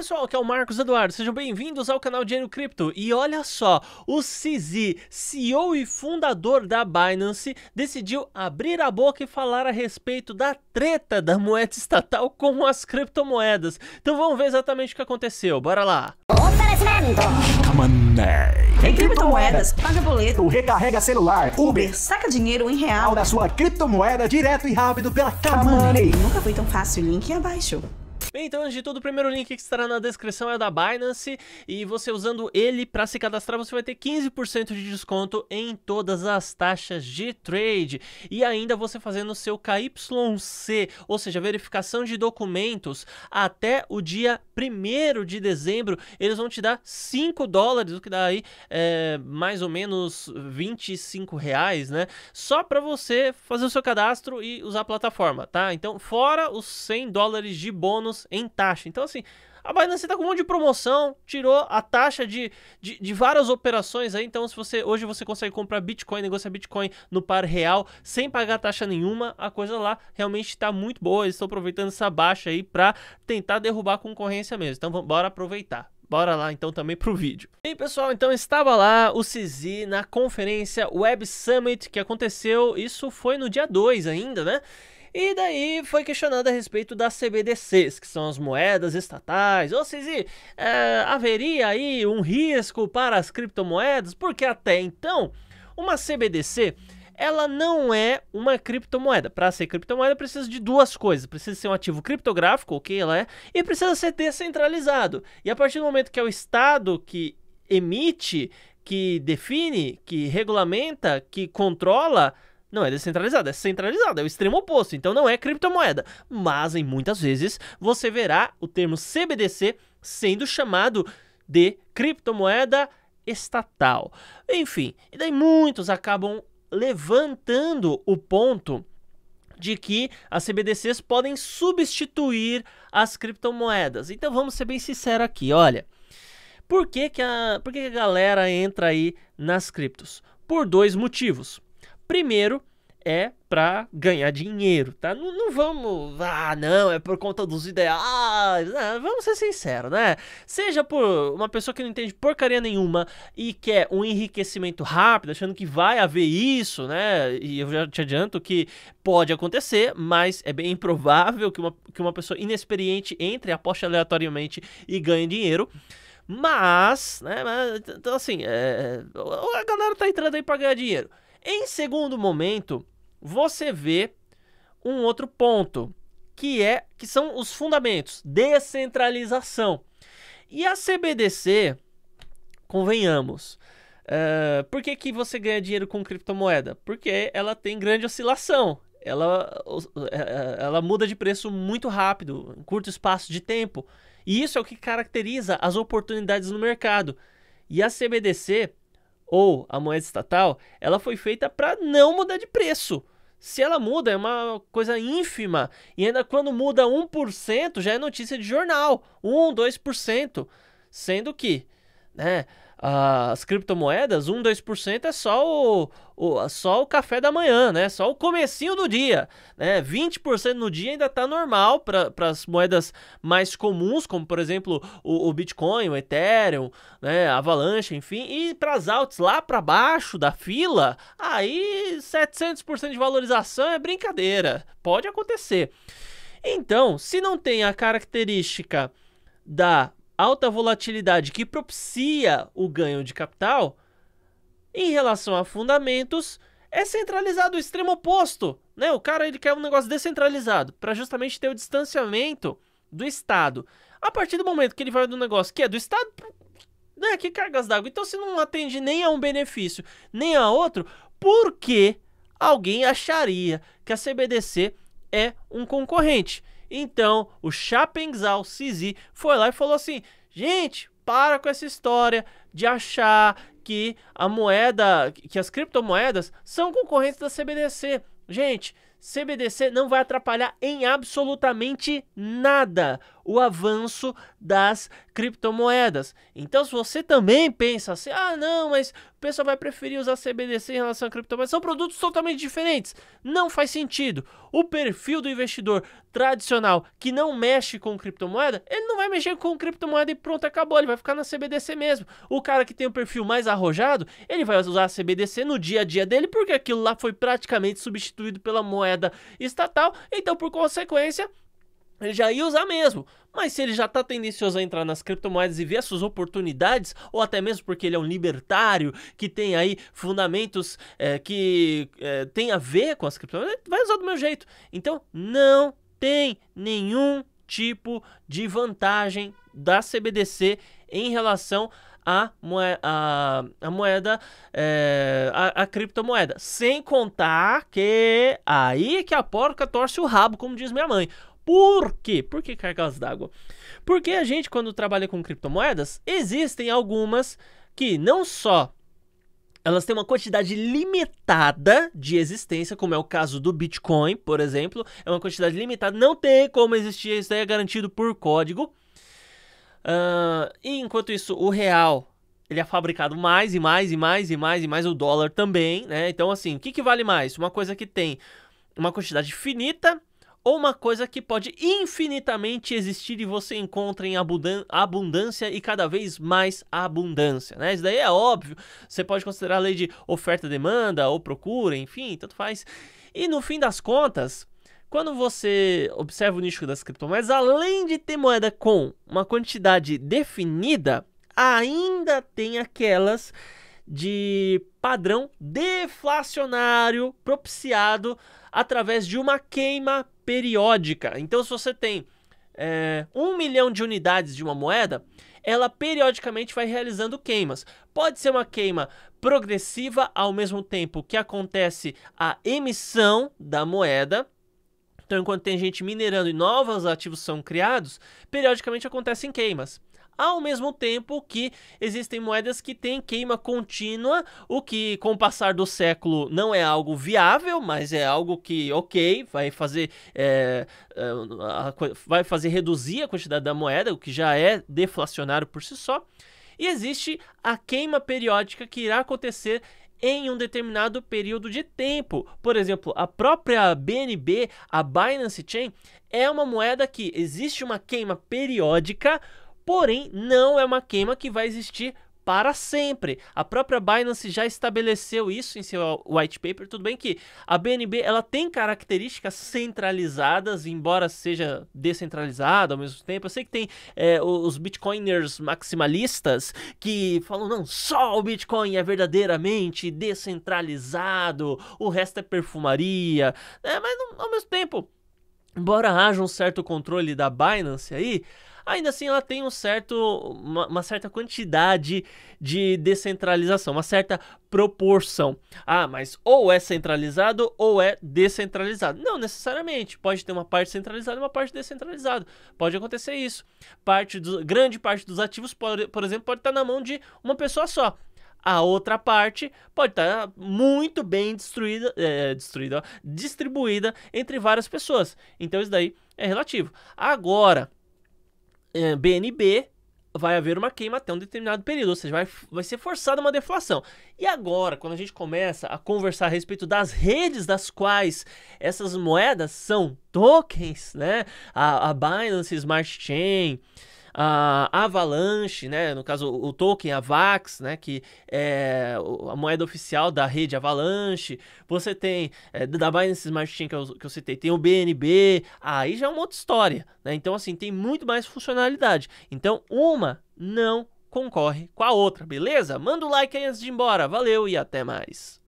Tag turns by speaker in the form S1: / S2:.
S1: pessoal, aqui é o Marcos Eduardo, sejam bem-vindos ao canal Dinheiro Cripto. E olha só, o CZ, CEO e fundador da Binance, decidiu abrir a boca e falar a respeito da treta da moeda estatal com as criptomoedas. Então vamos ver exatamente o que aconteceu, bora lá. Oferecimento. Money. Em criptomoedas, paga boleto, recarrega celular, Uber, saca dinheiro em real da sua criptomoeda direto e rápido pela Camoney. Nunca foi tão fácil, link abaixo. Bem, então antes de tudo, o primeiro link que estará na descrição é o da Binance e você usando ele para se cadastrar, você vai ter 15% de desconto em todas as taxas de trade e ainda você fazendo o seu KYC, ou seja, verificação de documentos até o dia 1 de dezembro, eles vão te dar 5 dólares, o que dá aí é, mais ou menos 25 reais, né? Só para você fazer o seu cadastro e usar a plataforma, tá? Então, fora os 100 dólares de bônus em taxa. Então, assim, a Binance está com um monte de promoção, tirou a taxa de, de, de, várias operações aí. Então, se você hoje você consegue comprar Bitcoin, negociar Bitcoin no par real sem pagar taxa nenhuma, a coisa lá realmente está muito boa. Eles estão aproveitando essa baixa aí para tentar derrubar a concorrência mesmo. Então, vamos, bora aproveitar. Bora lá então também pro vídeo. E pessoal, então estava lá o CZ na conferência Web Summit que aconteceu, isso foi no dia 2 ainda, né? E daí foi questionado a respeito das CBDCs, que são as moedas estatais. Ou seja, é, haveria aí um risco para as criptomoedas? Porque até então, uma CBDC ela não é uma criptomoeda. Para ser criptomoeda, precisa de duas coisas: precisa ser um ativo criptográfico, ok, ela é, e precisa ser descentralizado. E a partir do momento que é o Estado que emite, que define, que regulamenta, que controla não é descentralizada, é centralizada, é o extremo oposto, então não é criptomoeda. Mas em muitas vezes você verá o termo CBDC sendo chamado de criptomoeda estatal. Enfim, e daí muitos acabam levantando o ponto de que as CBDCs podem substituir as criptomoedas. Então vamos ser bem sinceros aqui, olha. Por que, que, a, por que, que a galera entra aí nas criptos? Por dois motivos. Primeiro, é para ganhar dinheiro, tá? Não, não, vamos, ah, não, é por conta dos ideais. Né? vamos ser sinceros, né? Seja por uma pessoa que não entende porcaria nenhuma e quer um enriquecimento rápido, achando que vai haver isso, né? E eu já te adianto que pode acontecer, mas é bem improvável que uma, que uma pessoa inexperiente entre, aposte aleatoriamente e ganhe dinheiro. Mas, né? Mas, então, assim, é, a galera tá entrando aí pra ganhar dinheiro. Em segundo momento, você vê um outro ponto, que é que são os fundamentos, descentralização. E a CBDC, convenhamos, uh, por que, que você ganha dinheiro com criptomoeda? Porque ela tem grande oscilação, ela, eh, eh, ela muda de preço muito rápido, em curto espaço de tempo. E isso é o que caracteriza as oportunidades no mercado. E a CBDC ou a moeda estatal, ela foi feita para não mudar de preço. Se ela muda, é uma coisa ínfima. E ainda quando muda 1%, já é notícia de jornal. 1, 2%. Sendo que, né? as criptomoedas, 1, 2% é só o, o, só o café da manhã, né? Só o comecinho do dia, né? 20% no dia ainda tá normal para as moedas mais comuns, como por exemplo o, o Bitcoin, o Ethereum, né? Avalanche, enfim. E para as altas lá para baixo da fila, aí 700% de valorização é brincadeira. Pode acontecer. Então, se não tem a característica da alta volatilidade que propicia o ganho de capital, em relação a fundamentos, é centralizado o extremo oposto. Né? O cara ele quer um negócio descentralizado para justamente ter o distanciamento do Estado. A partir do momento que ele vai do negócio que é do Estado, né, que cargas d'água. Então, se não atende nem a um benefício, nem a outro, por que alguém acharia que a CBDC é um concorrente? Então, o Chapengzal Sisi foi lá e falou assim: Gente, para com essa história de achar que a moeda, que as criptomoedas são concorrentes da CBDC. Gente, CBDC não vai atrapalhar em absolutamente nada o avanço das criptomoedas. Então, se você também pensa assim, ah, não, mas o pessoal vai preferir usar CBDC em relação a criptomoedas, são produtos totalmente diferentes. Não faz sentido. O perfil do investidor tradicional que não mexe com criptomoeda, ele não vai mexer com criptomoeda e pronto, acabou. Ele vai ficar na CBDC mesmo. O cara que tem um perfil mais arrojado, ele vai usar a CBDC no dia a dia dele, porque aquilo lá foi praticamente substituído pela moeda estatal. Então, por consequência, ele já ia usar mesmo. Mas se ele já está tendencioso a entrar nas criptomoedas e ver essas suas oportunidades, ou até mesmo porque ele é um libertário que tem aí fundamentos é, que é, tem a ver com as criptomoedas, vai usar do meu jeito. Então não tem nenhum tipo de vantagem da CBDC em relação a moeda, a, a moeda é, a, a, criptomoeda. Sem contar que aí é que a porca torce o rabo, como diz minha mãe. Por quê? Por que cargas d'água? Porque a gente, quando trabalha com criptomoedas, existem algumas que não só elas têm uma quantidade limitada de existência, como é o caso do Bitcoin, por exemplo, é uma quantidade limitada, não tem como existir, isso é garantido por código. Uh, e enquanto isso, o real ele é fabricado mais e mais e mais e mais e mais o dólar também, né? Então assim, o que, que vale mais? Uma coisa que tem uma quantidade finita ou uma coisa que pode infinitamente existir e você encontra em abundância e cada vez mais abundância, né? Isso daí é óbvio. Você pode considerar a lei de oferta-demanda ou procura, enfim, tanto faz. E no fim das contas, quando você observa o nicho das criptomoedas, além de ter moeda com uma quantidade definida, ainda tem aquelas de padrão deflacionário propiciado através de uma queima periódica. Então, se você tem é, um milhão de unidades de uma moeda, ela periodicamente vai realizando queimas. Pode ser uma queima progressiva ao mesmo tempo que acontece a emissão da moeda, então, enquanto tem gente minerando e novos ativos são criados, periodicamente acontecem queimas ao mesmo tempo que existem moedas que têm queima contínua, o que com o passar do século não é algo viável, mas é algo que, ok, vai fazer, é, é, vai fazer reduzir a quantidade da moeda, o que já é deflacionário por si só. E existe a queima periódica que irá acontecer em um determinado período de tempo. Por exemplo, a própria BNB, a Binance Chain, é uma moeda que existe uma queima periódica, porém não é uma queima que vai existir para sempre. A própria Binance já estabeleceu isso em seu white paper. Tudo bem que a BNB ela tem características centralizadas, embora seja descentralizada ao mesmo tempo. Eu sei que tem é, os bitcoiners maximalistas que falam não, só o Bitcoin é verdadeiramente descentralizado, o resto é perfumaria. É, mas não, ao mesmo tempo embora haja um certo controle da Binance aí, ainda assim ela tem um certo, uma, uma, certa quantidade de descentralização, uma certa proporção. Ah, mas ou é centralizado ou é descentralizado. Não necessariamente, pode ter uma parte centralizada e uma parte descentralizada. Pode acontecer isso. Parte do, grande parte dos ativos, por, por exemplo, pode estar na mão de uma pessoa só. A outra parte pode estar tá muito bem destruída, é, destruída, ó, distribuída entre várias pessoas. Então isso daí é relativo. Agora, é, BNB vai haver uma queima até um determinado período, ou seja, vai, vai ser forçada uma deflação. E agora, quando a gente começa a conversar a respeito das redes das quais essas moedas são tokens, né? A, a Binance Smart Chain, a Avalanche, né, no caso o token Avax, né, que é a moeda oficial da rede Avalanche. Você tem é, da Binance Smart Chain que eu, que eu citei, tem o BNB, aí já é uma outra história, né? Então assim, tem muito mais funcionalidade. Então uma não concorre com a outra, beleza? Manda o like aí antes de ir embora. Valeu e até mais.